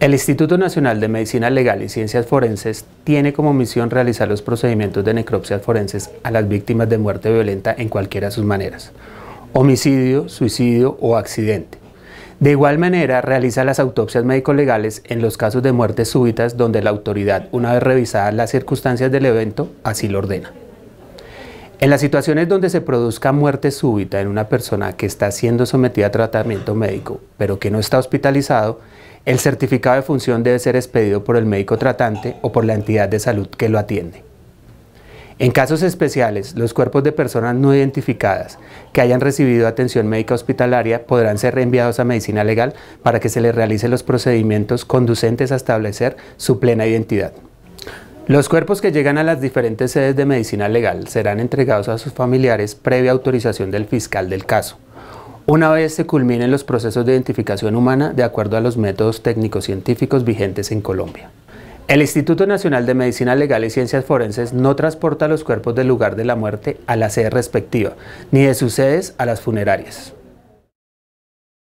El Instituto Nacional de Medicina Legal y Ciencias Forenses tiene como misión realizar los procedimientos de necropsias forenses a las víctimas de muerte violenta en cualquiera de sus maneras, homicidio, suicidio o accidente. De igual manera, realiza las autopsias médico-legales en los casos de muertes súbitas donde la autoridad, una vez revisadas las circunstancias del evento, así lo ordena. En las situaciones donde se produzca muerte súbita en una persona que está siendo sometida a tratamiento médico, pero que no está hospitalizado, el certificado de función debe ser expedido por el médico tratante o por la entidad de salud que lo atiende. En casos especiales, los cuerpos de personas no identificadas que hayan recibido atención médica hospitalaria podrán ser reenviados a medicina legal para que se les realicen los procedimientos conducentes a establecer su plena identidad. Los cuerpos que llegan a las diferentes sedes de medicina legal serán entregados a sus familiares previa autorización del fiscal del caso. Una vez se culminen los procesos de identificación humana de acuerdo a los métodos técnicos científicos vigentes en Colombia. El Instituto Nacional de Medicina Legal y Ciencias Forenses no transporta los cuerpos del lugar de la muerte a la sede respectiva, ni de sus sedes a las funerarias.